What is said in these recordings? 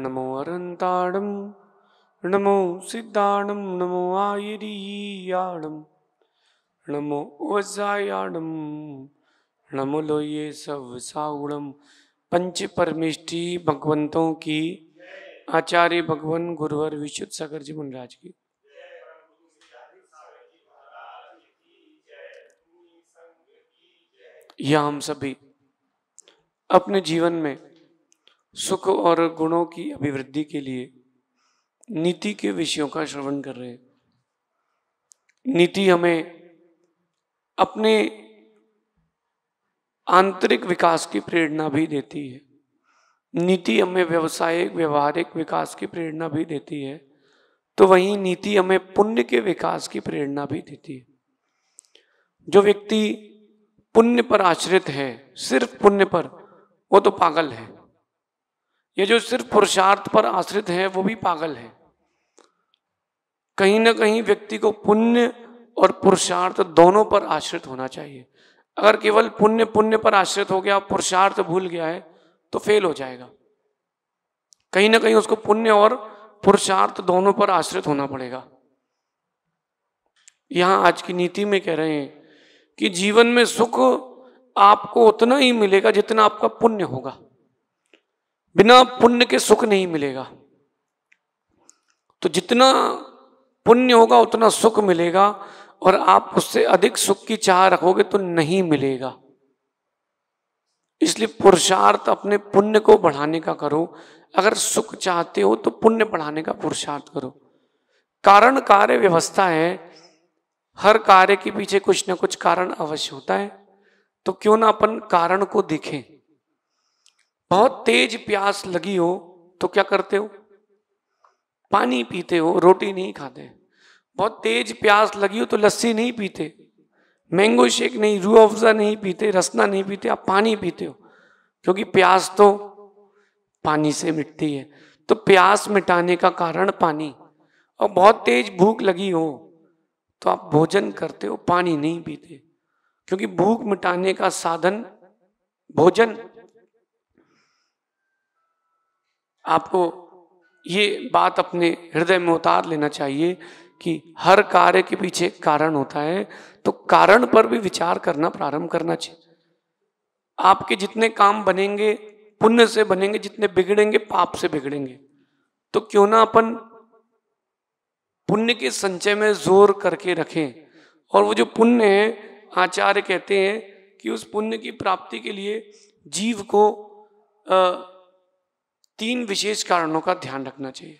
नमो अरन्ताडं नमो सिद्धाणम नमो आयरीयाणं नमो वजायाणम नमो लोये सब सागुणम पंच परमेष्टि भगवंतों की आचार्य भगवान गुरुवर विशुद्ध सागर जी मुनराज की यह हम सभी अपने जीवन में सुख और गुणों की अभिवृद्धि के लिए नीति के विषयों का श्रवण कर रहे हैं नीति हमें अपने आंतरिक विकास की प्रेरणा भी देती है नीति हमें व्यवसायिक व्यवहारिक विकास की प्रेरणा भी देती है तो वहीं नीति हमें पुण्य के विकास की प्रेरणा भी देती है जो व्यक्ति पुण्य पर आश्रित है सिर्फ पुण्य पर वो तो पागल है ये जो सिर्फ पुरुषार्थ पर आश्रित है वो भी पागल है कहीं ना कहीं व्यक्ति को पुण्य और पुरुषार्थ दोनों पर आश्रित होना चाहिए अगर केवल पुण्य पुण्य पर आश्रित हो गया पुरुषार्थ भूल गया है तो फेल हो जाएगा कहीं ना कहीं उसको पुण्य और पुरुषार्थ दोनों पर आश्रित होना पड़ेगा यहां आज की नीति में कह रहे हैं कि जीवन में सुख आपको उतना ही मिलेगा जितना आपका पुण्य होगा बिना पुण्य के सुख नहीं मिलेगा तो जितना पुण्य होगा उतना सुख मिलेगा और आप उससे अधिक सुख की चाह रखोगे तो नहीं मिलेगा इसलिए पुरुषार्थ अपने पुण्य को बढ़ाने का करो अगर सुख चाहते हो तो पुण्य बढ़ाने का पुरुषार्थ करो कारण कार्य व्यवस्था है हर कार्य के पीछे कुछ ना कुछ कारण अवश्य होता है तो क्यों ना अपन कारण को देखें बहुत तेज प्यास लगी हो तो क्या करते हो पानी पीते हो रोटी नहीं खाते बहुत तेज प्यास लगी हो तो लस्सी नहीं पीते मैंगो शेक नहीं रू अफजा नहीं पीते रसना नहीं पीते आप पानी पीते हो क्योंकि प्यास तो पानी से मिटती है तो प्यास मिटाने का कारण पानी और बहुत तेज भूख लगी हो तो आप भोजन करते हो पानी नहीं पीते क्योंकि भूख मिटाने का साधन भोजन आपको ये बात अपने हृदय में उतार लेना चाहिए कि हर कार्य के पीछे कारण होता है तो कारण पर भी विचार करना प्रारंभ करना चाहिए आपके जितने काम बनेंगे पुण्य से बनेंगे जितने बिगड़ेंगे पाप से बिगड़ेंगे तो क्यों ना अपन पुण्य के संचय में जोर करके रखें और वो जो पुण्य है आचार्य कहते हैं कि उस पुण्य की प्राप्ति के लिए जीव को आ, तीन विशेष कारणों का ध्यान रखना चाहिए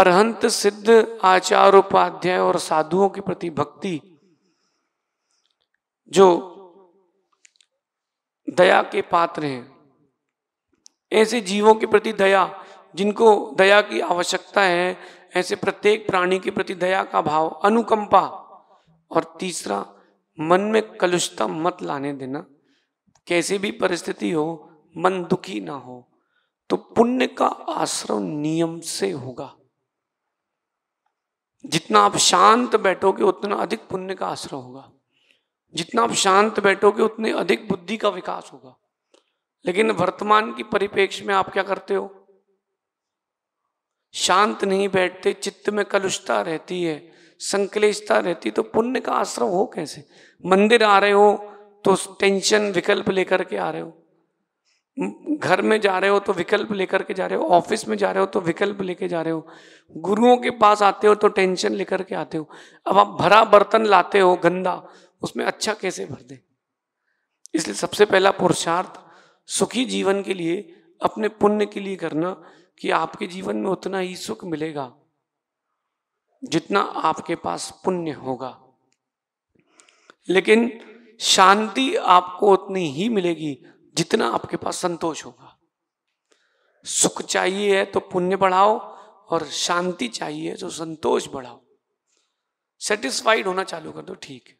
अरहंत सिद्ध आचार उपाध्याय और साधुओं के प्रति भक्ति जो दया के पात्र हैं ऐसे जीवों के प्रति दया जिनको दया की आवश्यकता है ऐसे प्रत्येक प्राणी के प्रति दया का भाव अनुकंपा और तीसरा मन में कलुषता मत लाने देना कैसे भी परिस्थिति हो मन दुखी ना हो तो पुण्य का आश्रम नियम से होगा जितना आप शांत बैठोगे उतना अधिक पुण्य का आश्रम होगा जितना आप शांत बैठोगे उतने अधिक बुद्धि का विकास होगा लेकिन वर्तमान की परिपेक्ष में आप क्या करते हो शांत नहीं बैठते चित्त में कलुषता रहती है संकलेशता रहती तो पुण्य का आश्रम हो कैसे मंदिर आ रहे हो तो टेंशन विकल्प लेकर के आ रहे हो घर में जा रहे हो तो विकल्प लेकर के जा रहे हो ऑफिस में जा रहे हो तो विकल्प लेके जा रहे हो गुरुओं के पास आते हो तो टेंशन लेकर के आते हो अब आप भरा बर्तन लाते हो गंदा उसमें अच्छा कैसे भर दे इसलिए सबसे पहला पुरुषार्थ सुखी जीवन के लिए अपने पुण्य के लिए करना कि आपके जीवन में उतना ही सुख मिलेगा जितना आपके पास पुण्य होगा लेकिन शांति आपको उतनी ही मिलेगी जितना आपके पास संतोष होगा सुख चाहिए है तो पुण्य बढ़ाओ और शांति चाहिए तो संतोष बढ़ाओ सेटिस्फाइड होना चालू कर दो ठीक है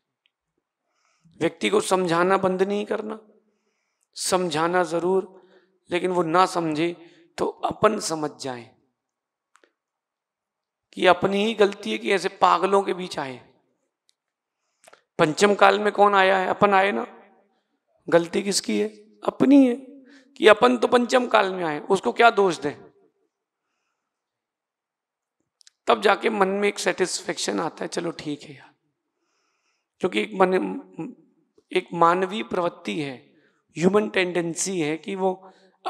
व्यक्ति को समझाना बंद नहीं करना समझाना जरूर लेकिन वो ना समझे तो अपन समझ जाए कि अपनी ही गलती है कि ऐसे पागलों के बीच आए पंचम काल में कौन आया है अपन आए ना गलती किसकी है अपनी है कि अपन तो पंचम काल में आए उसको क्या दोष दें तब जाके मन में एक सेटिस्फेक्शन आता है चलो ठीक है यार क्योंकि एक मन एक मानवीय प्रवृत्ति है ह्यूमन टेंडेंसी है कि वो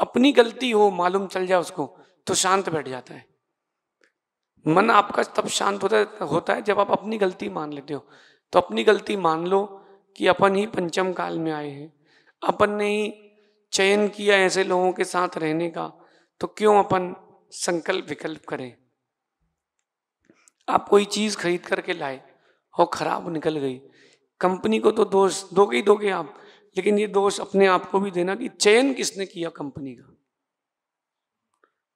अपनी गलती हो मालूम चल जाए उसको तो शांत बैठ जाता है मन आपका तब शांत होता होता है जब आप अपनी गलती मान लेते हो तो अपनी गलती मान लो कि अपन ही पंचम काल में आए हैं अपन ने ही चयन किया ऐसे लोगों के साथ रहने का तो क्यों अपन संकल्प विकल्प करें आप कोई चीज खरीद करके लाए और खराब निकल गई कंपनी को तो दोष दोगे ही दोगे आप लेकिन ये दोष अपने आप को भी देना कि चयन किसने किया कंपनी का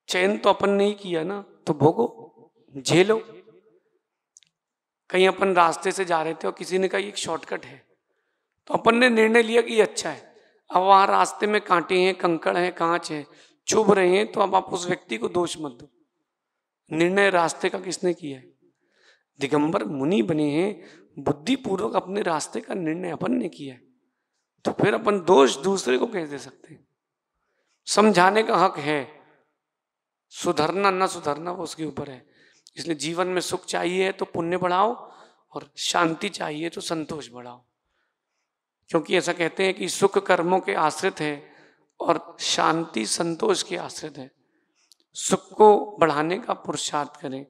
चयन तो अपन ने ही किया ना तो भोगो झेलो कहीं अपन रास्ते से जा रहे थे और किसी ने कहा एक शॉर्टकट है तो अपन ने निर्णय लिया कि अच्छा है अब वहाँ रास्ते में कांटे हैं कंकड़ हैं कांच है चुभ रहे हैं तो अब आप उस व्यक्ति को दोष मत दो निर्णय रास्ते का किसने किया है दिगंबर मुनि बने हैं बुद्धिपूर्वक अपने रास्ते का निर्णय अपन ने किया है तो फिर अपन दोष दूसरे को कैसे दे सकते हैं समझाने का हक है सुधरना ना सुधरना वो उसके ऊपर है इसलिए जीवन में सुख चाहिए तो पुण्य बढ़ाओ और शांति चाहिए तो संतोष बढ़ाओ क्योंकि ऐसा कहते हैं कि सुख कर्मों के आश्रित है और शांति संतोष के आश्रित है सुख को बढ़ाने का पुरुषार्थ करें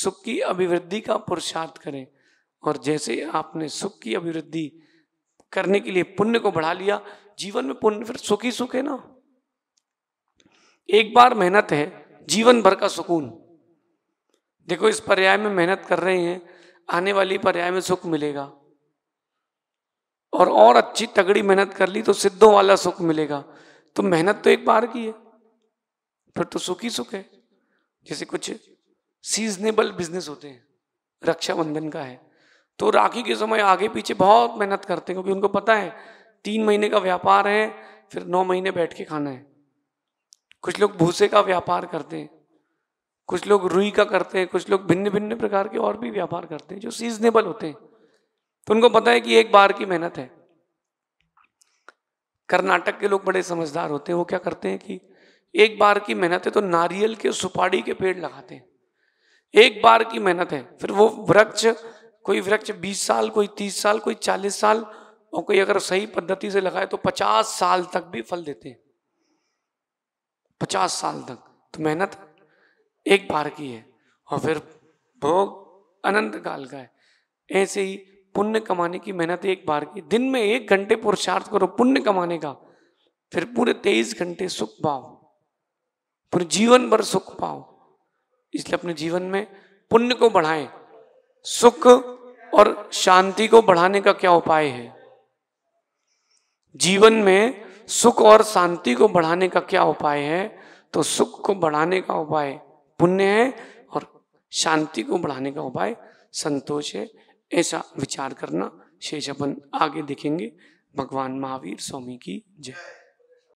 सुख की अभिवृद्धि का पुरुषार्थ करें और जैसे आपने सुख की अभिवृद्धि करने के लिए पुण्य को बढ़ा लिया जीवन में पुण्य फिर सुख ही सुख है ना एक बार मेहनत है जीवन भर का सुकून देखो इस पर्याय में मेहनत कर रहे हैं आने वाली पर्याय में सुख मिलेगा और और अच्छी तगड़ी मेहनत कर ली तो सिद्धों वाला सुख मिलेगा तो मेहनत तो एक बार की है फिर तो सुख ही सुख है जैसे कुछ सीजनेबल बिजनेस होते हैं रक्षाबंधन का है तो राखी के समय आगे पीछे बहुत मेहनत करते हैं क्योंकि उनको पता है तीन महीने का व्यापार है फिर नौ महीने बैठ के खाना है कुछ लोग भूसे का व्यापार करते हैं कुछ लोग रुई का करते हैं कुछ लोग भिन्न भिन्न प्रकार के और भी व्यापार करते हैं जो सीजनेबल होते हैं तो उनको पता है कि एक बार की मेहनत है कर्नाटक के लोग बड़े समझदार होते हैं वो क्या करते हैं कि एक बार की मेहनत है तो नारियल के सुपाड़ी के पेड़ लगाते हैं एक बार की मेहनत है फिर वो वृक्ष कोई वृक्ष बीस साल कोई तीस साल कोई चालीस साल और कोई अगर सही पद्धति से लगाए तो पचास साल तक भी फल देते हैं पचास साल तक तो मेहनत एक बार की है और फिर भोग अनंत काल का है ऐसे ही पुण्य कमाने की मेहनत एक बार की दिन में एक घंटे पुरुषार्थ करो पुण्य कमाने का फिर पूरे तेईस घंटे सुख पाओ पूरे जीवन भर सुख पाओ इसलिए अपने जीवन में पुण्य को बढ़ाएं सुख और शांति को बढ़ाने का क्या उपाय है जीवन में सुख और शांति को बढ़ाने का क्या उपाय है तो सुख को बढ़ाने का उपाय पुण्य है और शांति को बढ़ाने का उपाय संतोष है ऐसा विचार करना शेष अपन आगे देखेंगे भगवान महावीर स्वामी की जय